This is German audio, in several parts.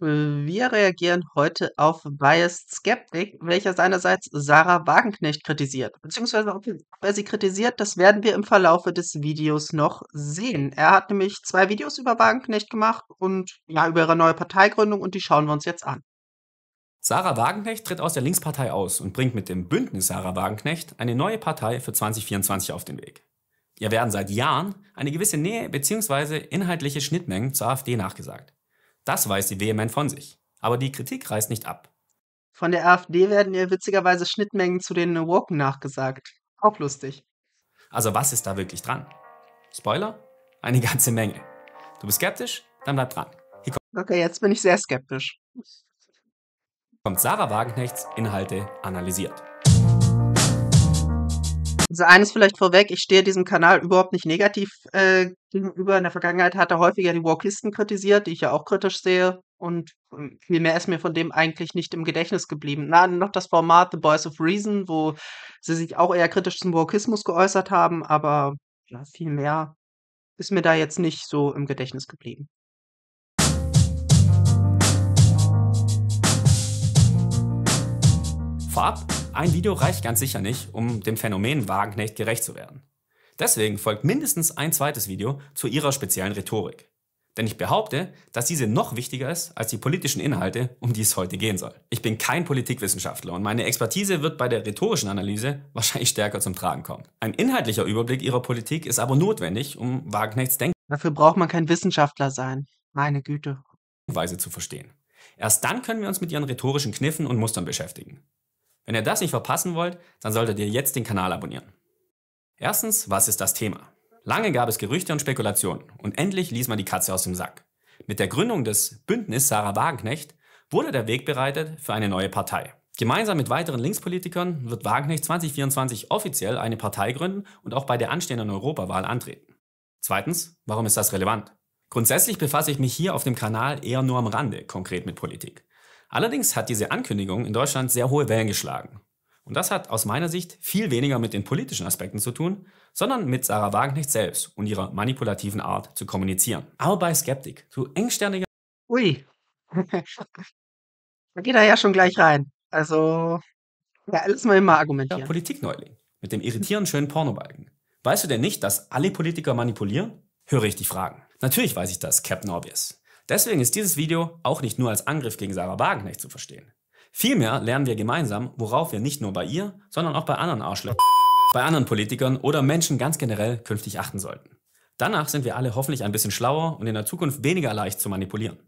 Wir reagieren heute auf Biased Skeptic, welcher seinerseits Sarah Wagenknecht kritisiert. Beziehungsweise ob er sie kritisiert, das werden wir im Verlauf des Videos noch sehen. Er hat nämlich zwei Videos über Wagenknecht gemacht und ja, über ihre neue Parteigründung und die schauen wir uns jetzt an. Sarah Wagenknecht tritt aus der Linkspartei aus und bringt mit dem Bündnis Sarah Wagenknecht eine neue Partei für 2024 auf den Weg. Ihr werden seit Jahren eine gewisse Nähe bzw. inhaltliche Schnittmengen zur AfD nachgesagt. Das weiß sie vehement von sich. Aber die Kritik reißt nicht ab. Von der AfD werden ihr witzigerweise Schnittmengen zu den Woken nachgesagt. Auch lustig. Also was ist da wirklich dran? Spoiler? Eine ganze Menge. Du bist skeptisch? Dann bleib dran. okay, jetzt bin ich sehr skeptisch. Kommt Sarah Wagenknechts Inhalte analysiert. Also eines vielleicht vorweg, ich stehe diesem Kanal überhaupt nicht negativ äh, gegenüber. In der Vergangenheit hat er häufiger die Walkisten kritisiert, die ich ja auch kritisch sehe. Und ähm, viel mehr ist mir von dem eigentlich nicht im Gedächtnis geblieben. Na, noch das Format The Boys of Reason, wo sie sich auch eher kritisch zum Walkismus geäußert haben, aber ja, viel mehr ist mir da jetzt nicht so im Gedächtnis geblieben. Vorab ein Video reicht ganz sicher nicht, um dem Phänomen Wagenknecht gerecht zu werden. Deswegen folgt mindestens ein zweites Video zu ihrer speziellen Rhetorik. Denn ich behaupte, dass diese noch wichtiger ist als die politischen Inhalte, um die es heute gehen soll. Ich bin kein Politikwissenschaftler und meine Expertise wird bei der rhetorischen Analyse wahrscheinlich stärker zum Tragen kommen. Ein inhaltlicher Überblick ihrer Politik ist aber notwendig, um Wagenknechts Denken. Dafür braucht man kein Wissenschaftler sein. Meine Güte. Weise zu verstehen. Erst dann können wir uns mit ihren rhetorischen Kniffen und Mustern beschäftigen. Wenn ihr das nicht verpassen wollt, dann solltet ihr jetzt den Kanal abonnieren. Erstens, was ist das Thema? Lange gab es Gerüchte und Spekulationen und endlich ließ man die Katze aus dem Sack. Mit der Gründung des Bündnis Sarah Wagenknecht wurde der Weg bereitet für eine neue Partei. Gemeinsam mit weiteren Linkspolitikern wird Wagenknecht 2024 offiziell eine Partei gründen und auch bei der anstehenden Europawahl antreten. Zweitens, warum ist das relevant? Grundsätzlich befasse ich mich hier auf dem Kanal eher nur am Rande konkret mit Politik. Allerdings hat diese Ankündigung in Deutschland sehr hohe Wellen geschlagen. Und das hat aus meiner Sicht viel weniger mit den politischen Aspekten zu tun, sondern mit Sarah Wagenknecht selbst und ihrer manipulativen Art zu kommunizieren. Aber bei Skeptik, zu engsterniger. Ui. da geht er ja schon gleich rein. Also, ja, lass mal immer argumentieren. Politikneuling mit dem irritierend schönen Pornobalken. Weißt du denn nicht, dass alle Politiker manipulieren? Höre ich die Fragen. Natürlich weiß ich das, Captain Obvious. Deswegen ist dieses Video auch nicht nur als Angriff gegen Sarah Wagenknecht zu verstehen. Vielmehr lernen wir gemeinsam, worauf wir nicht nur bei ihr, sondern auch bei anderen Arschlöchern, bei anderen Politikern oder Menschen ganz generell künftig achten sollten. Danach sind wir alle hoffentlich ein bisschen schlauer und in der Zukunft weniger leicht zu manipulieren.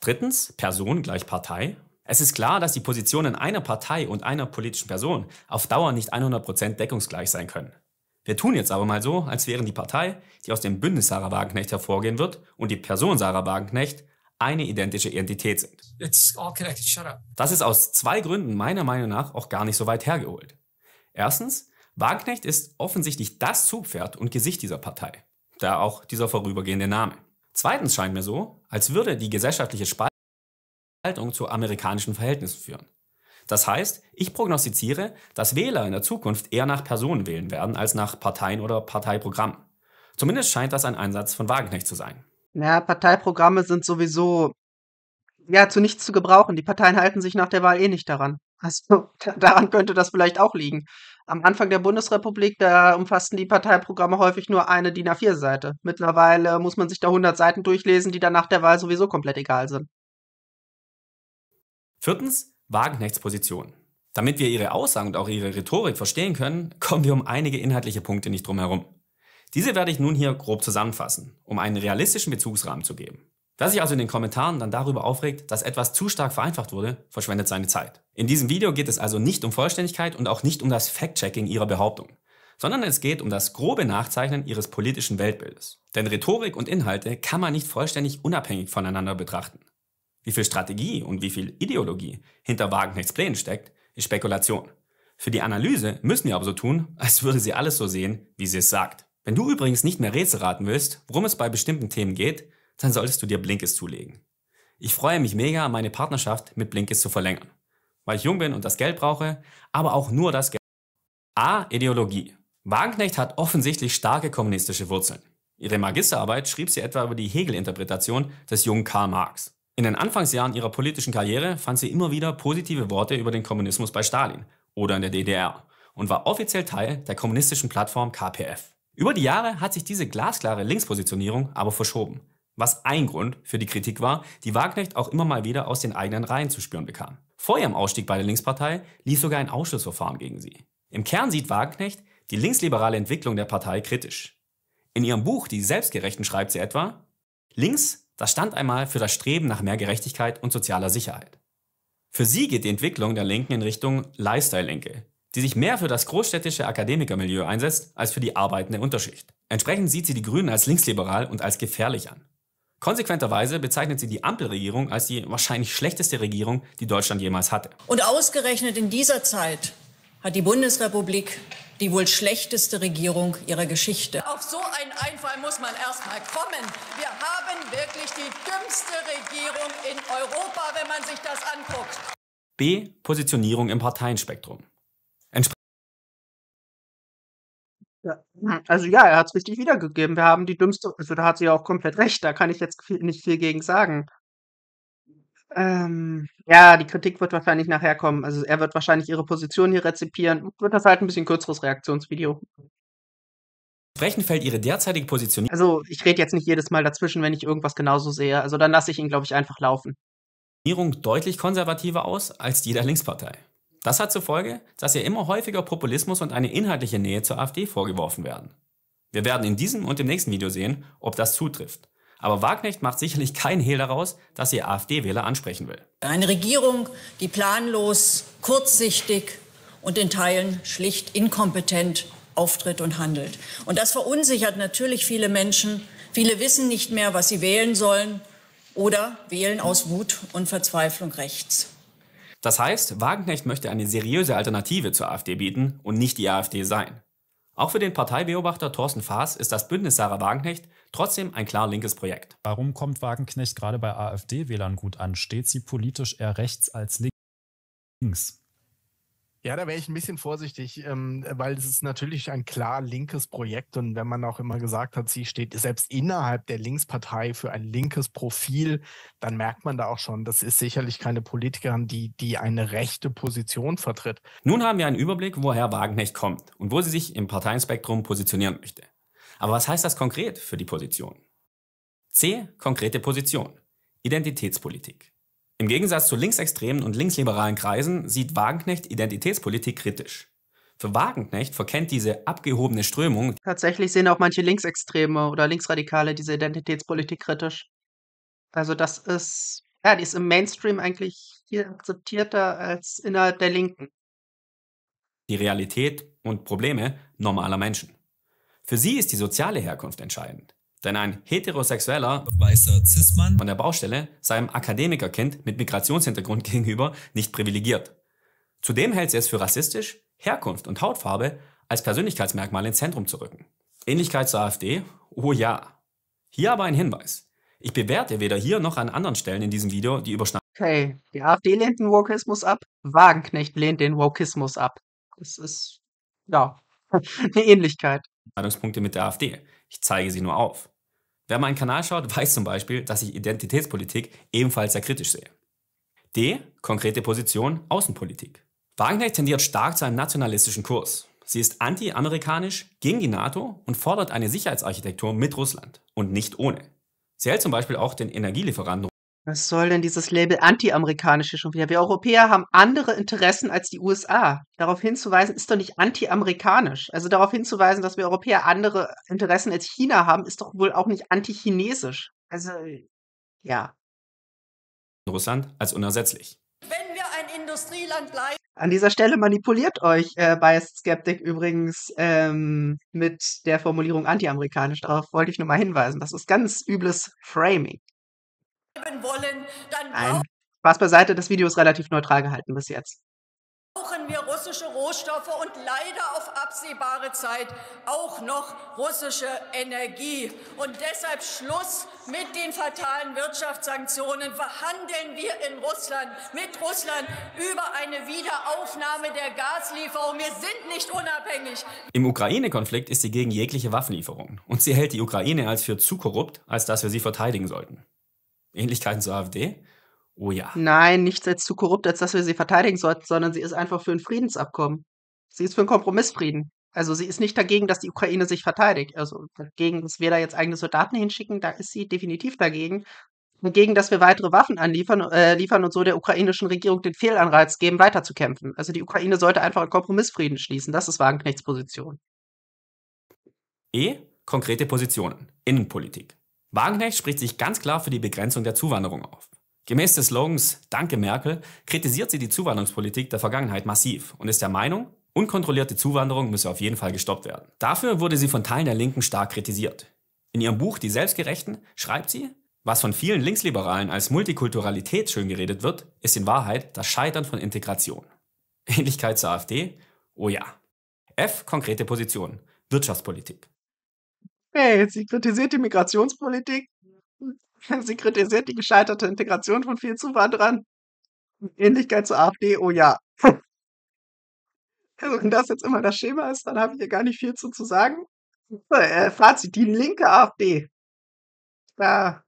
Drittens, Person gleich Partei. Es ist klar, dass die Positionen einer Partei und einer politischen Person auf Dauer nicht 100% deckungsgleich sein können. Wir tun jetzt aber mal so, als wären die Partei, die aus dem Bündnis Sarah Wagenknecht hervorgehen wird, und die Person Sarah Wagenknecht eine identische Identität sind. Das ist aus zwei Gründen meiner Meinung nach auch gar nicht so weit hergeholt. Erstens, Wagenknecht ist offensichtlich das Zugpferd und Gesicht dieser Partei, da auch dieser vorübergehende Name. Zweitens scheint mir so, als würde die gesellschaftliche Spaltung zu amerikanischen Verhältnissen führen. Das heißt, ich prognostiziere, dass Wähler in der Zukunft eher nach Personen wählen werden als nach Parteien oder Parteiprogrammen. Zumindest scheint das ein Einsatz von Wagenknecht zu sein. Ja, Parteiprogramme sind sowieso ja zu nichts zu gebrauchen. Die Parteien halten sich nach der Wahl eh nicht daran. Also daran könnte das vielleicht auch liegen. Am Anfang der Bundesrepublik, da umfassten die Parteiprogramme häufig nur eine DIN A4-Seite. Mittlerweile muss man sich da 100 Seiten durchlesen, die dann nach der Wahl sowieso komplett egal sind. Viertens, Wagenknechts Position. Damit wir ihre Aussagen und auch ihre Rhetorik verstehen können, kommen wir um einige inhaltliche Punkte nicht drum herum. Diese werde ich nun hier grob zusammenfassen, um einen realistischen Bezugsrahmen zu geben. Wer sich also in den Kommentaren dann darüber aufregt, dass etwas zu stark vereinfacht wurde, verschwendet seine Zeit. In diesem Video geht es also nicht um Vollständigkeit und auch nicht um das Fact-Checking ihrer Behauptung, sondern es geht um das grobe Nachzeichnen ihres politischen Weltbildes. Denn Rhetorik und Inhalte kann man nicht vollständig unabhängig voneinander betrachten. Wie viel Strategie und wie viel Ideologie hinter Wagenknechts Plänen steckt, ist Spekulation. Für die Analyse müssen wir aber so tun, als würde sie alles so sehen, wie sie es sagt. Wenn du übrigens nicht mehr Rätsel raten willst, worum es bei bestimmten Themen geht, dann solltest du dir Blinkes zulegen. Ich freue mich mega, meine Partnerschaft mit Blinkes zu verlängern. Weil ich jung bin und das Geld brauche, aber auch nur das Geld. A. Ideologie. Wagenknecht hat offensichtlich starke kommunistische Wurzeln. Ihre Magisterarbeit schrieb sie etwa über die Hegel-Interpretation des jungen Karl Marx. In den Anfangsjahren ihrer politischen Karriere fand sie immer wieder positive Worte über den Kommunismus bei Stalin oder in der DDR und war offiziell Teil der kommunistischen Plattform KPF. Über die Jahre hat sich diese glasklare Linkspositionierung aber verschoben, was ein Grund für die Kritik war, die Wagner auch immer mal wieder aus den eigenen Reihen zu spüren bekam. Vor ihrem Ausstieg bei der Linkspartei lief sogar ein Ausschlussverfahren gegen sie. Im Kern sieht Wagnecht die linksliberale Entwicklung der Partei kritisch. In ihrem Buch Die Selbstgerechten schreibt sie etwa, Links das stand einmal für das Streben nach mehr Gerechtigkeit und sozialer Sicherheit. Für sie geht die Entwicklung der Linken in Richtung Lifestyle-Linke, die sich mehr für das großstädtische Akademikermilieu einsetzt als für die arbeitende Unterschicht. Entsprechend sieht sie die Grünen als linksliberal und als gefährlich an. Konsequenterweise bezeichnet sie die Ampelregierung als die wahrscheinlich schlechteste Regierung, die Deutschland jemals hatte. Und ausgerechnet in dieser Zeit hat die Bundesrepublik die wohl schlechteste Regierung ihrer Geschichte. Auf so einen Einfall muss man erst mal kommen. Wir haben wirklich die dümmste Regierung in Europa, wenn man sich das anguckt. B. Positionierung im Parteienspektrum. ja, also ja, er hat es richtig wiedergegeben. Wir haben die dümmste, also da hat sie ja auch komplett recht, da kann ich jetzt nicht viel gegen sagen. Ähm, ja, die Kritik wird wahrscheinlich nachher kommen. Also er wird wahrscheinlich ihre Position hier rezipieren. Wird das halt ein bisschen kürzeres Reaktionsvideo. Sprechen fällt ihre derzeitige Position. Also ich rede jetzt nicht jedes Mal dazwischen, wenn ich irgendwas genauso sehe. Also dann lasse ich ihn, glaube ich, einfach laufen. Deutlich konservativer aus als die der Linkspartei. Das hat zur Folge, dass ihr immer häufiger Populismus und eine inhaltliche Nähe zur AfD vorgeworfen werden. Wir werden in diesem und im nächsten Video sehen, ob das zutrifft. Aber Wagnecht macht sicherlich keinen Hehl daraus, dass sie AfD-Wähler ansprechen will. Eine Regierung, die planlos, kurzsichtig und in Teilen schlicht inkompetent auftritt und handelt. Und das verunsichert natürlich viele Menschen. Viele wissen nicht mehr, was sie wählen sollen oder wählen aus Wut und Verzweiflung rechts. Das heißt, Wagenknecht möchte eine seriöse Alternative zur AfD bieten und nicht die AfD sein. Auch für den Parteibeobachter Thorsten Faas ist das Bündnis Sarah Wagenknecht Trotzdem ein klar linkes Projekt. Warum kommt Wagenknecht gerade bei AfD-Wählern gut an? Steht sie politisch eher rechts als links? Ja, da wäre ich ein bisschen vorsichtig, ähm, weil es ist natürlich ein klar linkes Projekt und wenn man auch immer gesagt hat, sie steht selbst innerhalb der Linkspartei für ein linkes Profil, dann merkt man da auch schon, das ist sicherlich keine Politikerin, die, die eine rechte Position vertritt. Nun haben wir einen Überblick, woher Wagenknecht kommt und wo sie sich im Parteienspektrum positionieren möchte. Aber was heißt das konkret für die Position? C. Konkrete Position. Identitätspolitik. Im Gegensatz zu linksextremen und linksliberalen Kreisen sieht Wagenknecht Identitätspolitik kritisch. Für Wagenknecht verkennt diese abgehobene Strömung. Tatsächlich sehen auch manche Linksextreme oder Linksradikale diese Identitätspolitik kritisch. Also das ist, ja, die ist im Mainstream eigentlich viel akzeptierter als innerhalb der Linken. Die Realität und Probleme normaler Menschen. Für sie ist die soziale Herkunft entscheidend. Denn ein heterosexueller, weißer Cis-Mann von der Baustelle sei einem Akademikerkind mit Migrationshintergrund gegenüber nicht privilegiert. Zudem hält sie es für rassistisch, Herkunft und Hautfarbe als Persönlichkeitsmerkmal ins Zentrum zu rücken. Ähnlichkeit zur AfD? Oh ja. Hier aber ein Hinweis. Ich bewerte weder hier noch an anderen Stellen in diesem Video die Überschneidung. Okay, die AfD lehnt den Wokismus ab, Wagenknecht lehnt den Wokismus ab. Das ist, ja, eine Ähnlichkeit. Landungspunkte mit der AfD. Ich zeige sie nur auf. Wer meinen Kanal schaut, weiß zum Beispiel, dass ich Identitätspolitik ebenfalls sehr kritisch sehe. D. Konkrete Position Außenpolitik. Wagner tendiert stark zu einem nationalistischen Kurs. Sie ist anti-amerikanisch, gegen die NATO und fordert eine Sicherheitsarchitektur mit Russland und nicht ohne. Sie hält zum Beispiel auch den Energielieferanten was soll denn dieses Label antiamerikanische schon wieder? Wir Europäer haben andere Interessen als die USA. Darauf hinzuweisen, ist doch nicht antiamerikanisch. Also darauf hinzuweisen, dass wir Europäer andere Interessen als China haben, ist doch wohl auch nicht antichinesisch. Also, ja. Russland als unersetzlich. Wenn wir ein Industrieland bleiben. An dieser Stelle manipuliert euch äh, Biased Skeptic übrigens ähm, mit der Formulierung antiamerikanisch. Darauf wollte ich nur mal hinweisen. Das ist ganz übles Framing wollen, dann Nein. Spaß beiseite, das Video ist relativ neutral gehalten bis jetzt. Brauchen wir russische Rohstoffe und leider auf absehbare Zeit auch noch russische Energie. Und deshalb Schluss mit den fatalen Wirtschaftssanktionen. Verhandeln wir in Russland, mit Russland über eine Wiederaufnahme der Gaslieferung. Wir sind nicht unabhängig. Im Ukraine-Konflikt ist sie gegen jegliche Waffenlieferung. Und sie hält die Ukraine als für zu korrupt, als dass wir sie verteidigen sollten. Ähnlichkeiten zur AfD? Oh ja. Nein, nichts als zu korrupt, als dass wir sie verteidigen sollten, sondern sie ist einfach für ein Friedensabkommen. Sie ist für einen Kompromissfrieden. Also sie ist nicht dagegen, dass die Ukraine sich verteidigt. Also dagegen, dass wir da jetzt eigene Soldaten hinschicken, da ist sie definitiv dagegen. Und Dagegen, dass wir weitere Waffen anliefern äh, liefern und so der ukrainischen Regierung den Fehlanreiz geben, weiterzukämpfen. Also die Ukraine sollte einfach einen Kompromissfrieden schließen. Das ist Wagenknechts Position. E. Konkrete Positionen. Innenpolitik. Wagenknecht spricht sich ganz klar für die Begrenzung der Zuwanderung auf. Gemäß des Slogans Danke Merkel kritisiert sie die Zuwanderungspolitik der Vergangenheit massiv und ist der Meinung, unkontrollierte Zuwanderung müsse auf jeden Fall gestoppt werden. Dafür wurde sie von Teilen der Linken stark kritisiert. In ihrem Buch Die Selbstgerechten schreibt sie, was von vielen Linksliberalen als Multikulturalität schön geredet wird, ist in Wahrheit das Scheitern von Integration. Ähnlichkeit zur AfD? Oh ja. F. Konkrete Positionen. Wirtschaftspolitik. Nee, sie kritisiert die Migrationspolitik. Sie kritisiert die gescheiterte Integration von vielen Zuwanderern. Ähnlichkeit zur AfD, oh ja. Also, wenn das jetzt immer das Schema ist, dann habe ich hier gar nicht viel zu, zu sagen. Äh, Fazit, die linke AfD da,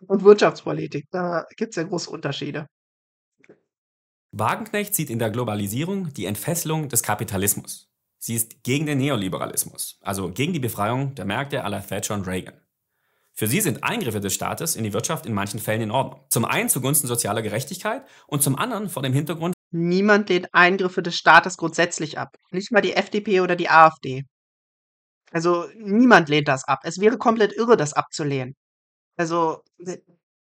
und Wirtschaftspolitik, da gibt es ja große Unterschiede. Wagenknecht sieht in der Globalisierung die Entfesselung des Kapitalismus. Sie ist gegen den Neoliberalismus, also gegen die Befreiung der Märkte aller Thatcher und Reagan. Für sie sind Eingriffe des Staates in die Wirtschaft in manchen Fällen in Ordnung. Zum einen zugunsten sozialer Gerechtigkeit und zum anderen vor dem Hintergrund. Niemand lehnt Eingriffe des Staates grundsätzlich ab. Nicht mal die FDP oder die AfD. Also niemand lehnt das ab. Es wäre komplett irre, das abzulehnen. Also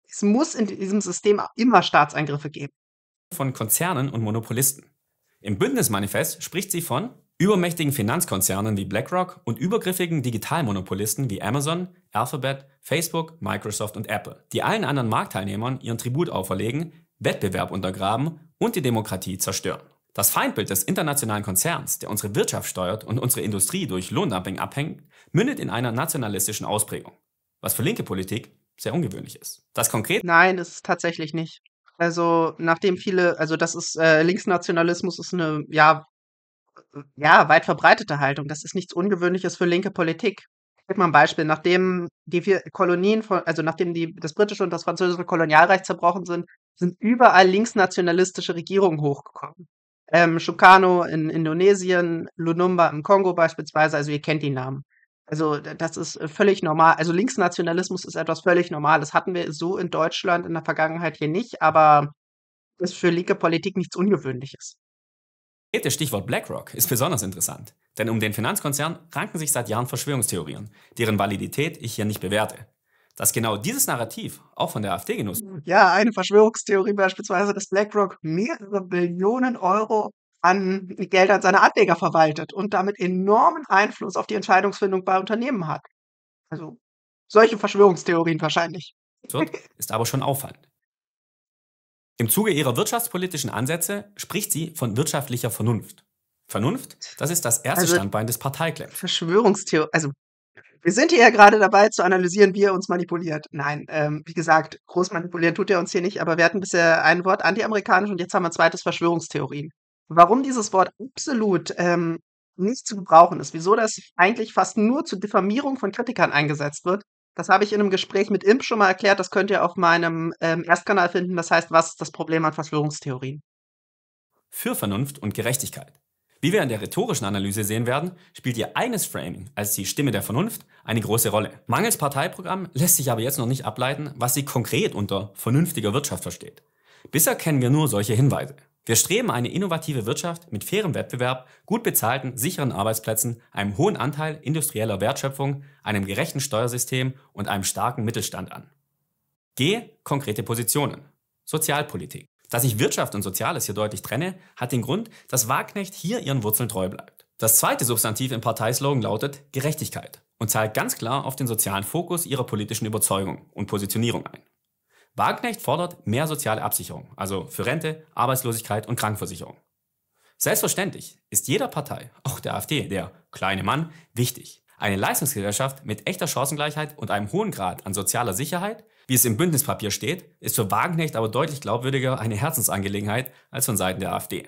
es muss in diesem System immer Staatseingriffe geben. Von Konzernen und Monopolisten. Im Bündnismanifest spricht sie von Übermächtigen Finanzkonzernen wie BlackRock und übergriffigen Digitalmonopolisten wie Amazon, Alphabet, Facebook, Microsoft und Apple, die allen anderen Marktteilnehmern ihren Tribut auferlegen, Wettbewerb untergraben und die Demokratie zerstören. Das Feindbild des internationalen Konzerns, der unsere Wirtschaft steuert und unsere Industrie durch Lohndumping abhängt, mündet in einer nationalistischen Ausprägung, was für linke Politik sehr ungewöhnlich ist. Das konkret? Nein, das ist tatsächlich nicht. Also nachdem viele, also das ist äh, Linksnationalismus ist eine ja ja, weit verbreitete Haltung. Das ist nichts Ungewöhnliches für linke Politik. Ich gebe mal ein Beispiel. Nachdem die vier Kolonien, von, also nachdem die, das britische und das französische Kolonialreich zerbrochen sind, sind überall linksnationalistische Regierungen hochgekommen. Ähm, Sukarno in Indonesien, Lunumba im Kongo beispielsweise, also ihr kennt die Namen. Also das ist äh, völlig normal. Also Linksnationalismus ist etwas völlig Normales. Hatten wir so in Deutschland in der Vergangenheit hier nicht, aber ist für linke Politik nichts Ungewöhnliches. Hier das Stichwort BlackRock ist besonders interessant, denn um den Finanzkonzern ranken sich seit Jahren Verschwörungstheorien, deren Validität ich hier nicht bewerte. Dass genau dieses Narrativ auch von der AfD genutzt wird. Ja, eine Verschwörungstheorie beispielsweise, dass BlackRock mehrere Billionen Euro an Geldern seiner Anleger verwaltet und damit enormen Einfluss auf die Entscheidungsfindung bei Unternehmen hat. Also solche Verschwörungstheorien wahrscheinlich. ist aber schon auffallend. Im Zuge ihrer wirtschaftspolitischen Ansätze spricht sie von wirtschaftlicher Vernunft. Vernunft, das ist das erste also, Standbein des Parteiklemms. Verschwörungstheorie, also wir sind hier ja gerade dabei zu analysieren, wie er uns manipuliert. Nein, ähm, wie gesagt, groß manipulieren tut er uns hier nicht, aber wir hatten bisher ein Wort antiamerikanisch und jetzt haben wir ein zweites Verschwörungstheorien. Warum dieses Wort absolut ähm, nicht zu gebrauchen ist, wieso das eigentlich fast nur zur Diffamierung von Kritikern eingesetzt wird, das habe ich in einem Gespräch mit Imp schon mal erklärt. Das könnt ihr auf meinem ähm, Erstkanal finden. Das heißt, was ist das Problem an Verschwörungstheorien? Für Vernunft und Gerechtigkeit. Wie wir in der rhetorischen Analyse sehen werden, spielt ihr eines Framing als die Stimme der Vernunft eine große Rolle. Mangels Parteiprogramm lässt sich aber jetzt noch nicht ableiten, was sie konkret unter vernünftiger Wirtschaft versteht. Bisher kennen wir nur solche Hinweise. Wir streben eine innovative Wirtschaft mit fairem Wettbewerb, gut bezahlten, sicheren Arbeitsplätzen, einem hohen Anteil industrieller Wertschöpfung, einem gerechten Steuersystem und einem starken Mittelstand an. G. Konkrete Positionen. Sozialpolitik. Dass ich Wirtschaft und Soziales hier deutlich trenne, hat den Grund, dass Wagnecht hier ihren Wurzeln treu bleibt. Das zweite Substantiv im Parteislogan lautet Gerechtigkeit und zahlt ganz klar auf den sozialen Fokus ihrer politischen Überzeugung und Positionierung ein. Wagenknecht fordert mehr soziale Absicherung, also für Rente, Arbeitslosigkeit und Krankenversicherung. Selbstverständlich ist jeder Partei, auch der AfD, der kleine Mann, wichtig. Eine Leistungsgesellschaft mit echter Chancengleichheit und einem hohen Grad an sozialer Sicherheit, wie es im Bündnispapier steht, ist für Wagenknecht aber deutlich glaubwürdiger eine Herzensangelegenheit als von Seiten der AfD.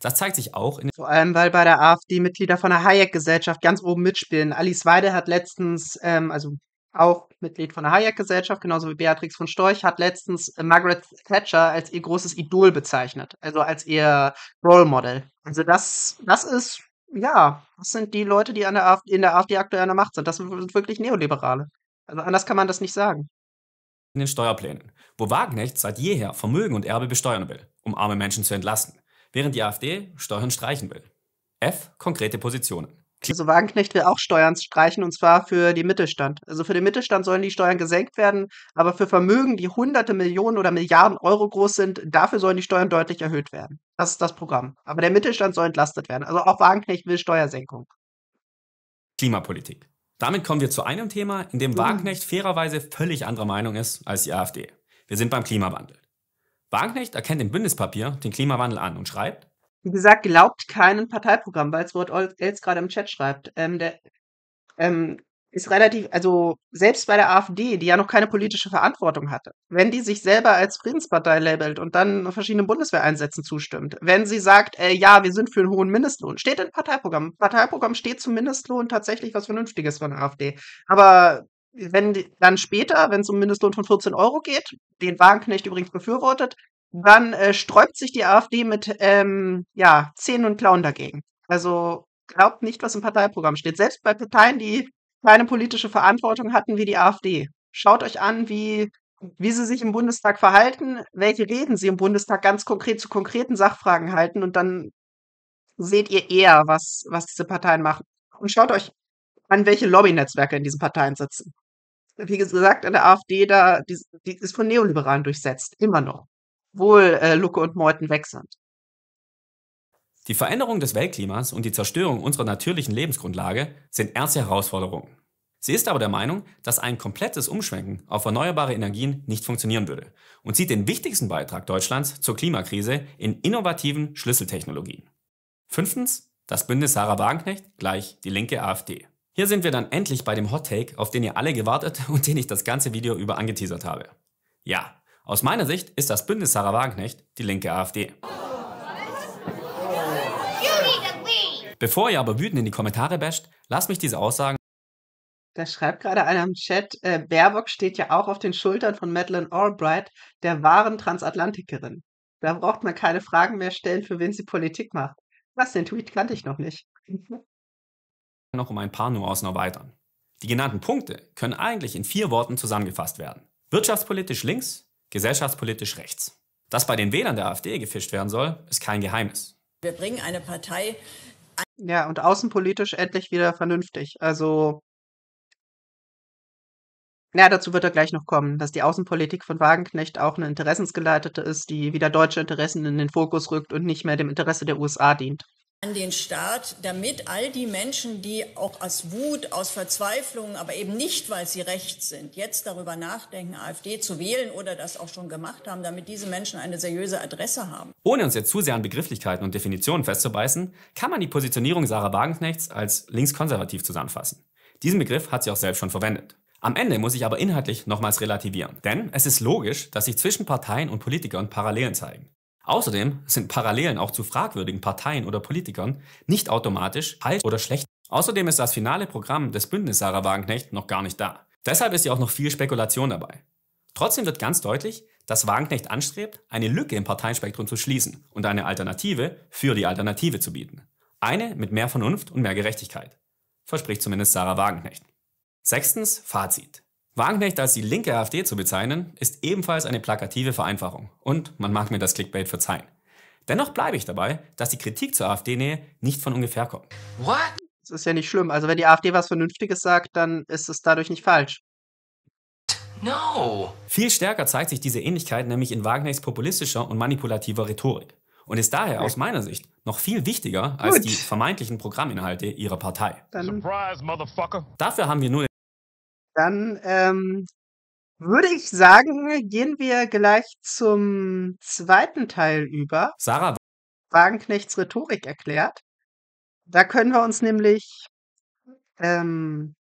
Das zeigt sich auch in Vor allem, weil bei der AfD Mitglieder von der Hayek-Gesellschaft ganz oben mitspielen. Alice Weide hat letztens, ähm, also auch Mitglied von der Hayek-Gesellschaft, genauso wie Beatrix von Storch, hat letztens Margaret Thatcher als ihr großes Idol bezeichnet, also als ihr Role Model. Also das, das ist, ja, das sind die Leute, die an der AfD, in der AfD aktuell an der Macht sind. Das sind wirklich Neoliberale. Also anders kann man das nicht sagen. In den Steuerplänen, wo Wagner seit jeher Vermögen und Erbe besteuern will, um arme Menschen zu entlasten, während die AfD Steuern streichen will. F. Konkrete Positionen. Also Wagenknecht will auch Steuern streichen und zwar für den Mittelstand. Also für den Mittelstand sollen die Steuern gesenkt werden, aber für Vermögen, die hunderte Millionen oder Milliarden Euro groß sind, dafür sollen die Steuern deutlich erhöht werden. Das ist das Programm. Aber der Mittelstand soll entlastet werden. Also auch Wagenknecht will Steuersenkung. Klimapolitik. Damit kommen wir zu einem Thema, in dem mhm. Wagenknecht fairerweise völlig anderer Meinung ist als die AfD. Wir sind beim Klimawandel. Wagenknecht erkennt im Bündnispapier den Klimawandel an und schreibt, wie gesagt, glaubt keinen Parteiprogramm, weil es Wort Elz gerade im Chat schreibt. Ähm, der ähm, ist relativ, also selbst bei der AfD, die ja noch keine politische Verantwortung hatte, wenn die sich selber als Friedenspartei labelt und dann verschiedenen Bundeswehreinsätzen zustimmt, wenn sie sagt, äh, ja, wir sind für einen hohen Mindestlohn, steht im Parteiprogramm. Parteiprogramm steht zum Mindestlohn tatsächlich was Vernünftiges von der AfD. Aber wenn die, dann später, wenn es um Mindestlohn von 14 Euro geht, den Wagenknecht übrigens befürwortet, dann äh, sträubt sich die AfD mit ähm, ja, Zähnen und Klauen dagegen. Also glaubt nicht, was im Parteiprogramm steht. Selbst bei Parteien, die keine politische Verantwortung hatten wie die AfD. Schaut euch an, wie, wie sie sich im Bundestag verhalten, welche Reden sie im Bundestag ganz konkret zu konkreten Sachfragen halten und dann seht ihr eher, was, was diese Parteien machen. Und schaut euch an, welche Lobbynetzwerke in diesen Parteien sitzen. Wie gesagt, in der AfD, da, die, die ist von Neoliberalen durchsetzt, immer noch obwohl äh, Lucke und Meuten weg sind. Die Veränderung des Weltklimas und die Zerstörung unserer natürlichen Lebensgrundlage sind ernste Herausforderungen. Sie ist aber der Meinung, dass ein komplettes Umschwenken auf erneuerbare Energien nicht funktionieren würde und sieht den wichtigsten Beitrag Deutschlands zur Klimakrise in innovativen Schlüsseltechnologien. Fünftens, das Bündnis Sarah Wagenknecht gleich die linke AfD. Hier sind wir dann endlich bei dem Hot Take, auf den ihr alle gewartet und den ich das ganze Video über angeteasert habe. Ja, aus meiner Sicht ist das Bündnis Sarah Wagenknecht die linke AfD. Bevor ihr aber wütend in die Kommentare basht, lasst mich diese Aussagen. Da schreibt gerade einer im Chat, äh, Baerbock steht ja auch auf den Schultern von Madeleine Albright, der wahren Transatlantikerin. Da braucht man keine Fragen mehr stellen, für wen sie Politik macht. Was, den Tweet kannte ich noch nicht. noch um ein paar Nuancen erweitern. Die genannten Punkte können eigentlich in vier Worten zusammengefasst werden. Wirtschaftspolitisch links, gesellschaftspolitisch rechts. Dass bei den Wählern der AfD gefischt werden soll, ist kein Geheimnis. Wir bringen eine Partei. ja, und außenpolitisch endlich wieder vernünftig. Also. Ja, dazu wird er gleich noch kommen, dass die Außenpolitik von Wagenknecht auch eine interessensgeleitete ist, die wieder deutsche Interessen in den Fokus rückt und nicht mehr dem Interesse der USA dient an den Staat, damit all die Menschen, die auch aus Wut, aus Verzweiflung, aber eben nicht, weil sie rechts sind, jetzt darüber nachdenken, AfD zu wählen oder das auch schon gemacht haben, damit diese Menschen eine seriöse Adresse haben. Ohne uns jetzt zu sehr an Begrifflichkeiten und Definitionen festzubeißen, kann man die Positionierung Sarah Wagenknechts als linkskonservativ zusammenfassen. Diesen Begriff hat sie auch selbst schon verwendet. Am Ende muss ich aber inhaltlich nochmals relativieren, denn es ist logisch, dass sich zwischen Parteien und Politikern Parallelen zeigen. Außerdem sind Parallelen auch zu fragwürdigen Parteien oder Politikern nicht automatisch falsch oder schlecht. Außerdem ist das finale Programm des Bündnis Sarah Wagenknecht noch gar nicht da. Deshalb ist ja auch noch viel Spekulation dabei. Trotzdem wird ganz deutlich, dass Wagenknecht anstrebt, eine Lücke im Parteienspektrum zu schließen und eine Alternative für die Alternative zu bieten. Eine mit mehr Vernunft und mehr Gerechtigkeit. Verspricht zumindest Sarah Wagenknecht. Sechstens Fazit. Wagenknecht als die linke AfD zu bezeichnen, ist ebenfalls eine plakative Vereinfachung und man mag mir das Clickbait verzeihen. Dennoch bleibe ich dabei, dass die Kritik zur AfD-Nähe nicht von ungefähr kommt. What? Das ist ja nicht schlimm. Also wenn die AfD was Vernünftiges sagt, dann ist es dadurch nicht falsch. No! Viel stärker zeigt sich diese Ähnlichkeit nämlich in Wagenknechts populistischer und manipulativer Rhetorik und ist daher aus meiner Sicht noch viel wichtiger als Gut. die vermeintlichen Programminhalte ihrer Partei. Surprise, Dafür haben wir nun dann, ähm, würde ich sagen, gehen wir gleich zum zweiten Teil über. Sarah. Wagenknechts Rhetorik erklärt. Da können wir uns nämlich ähm,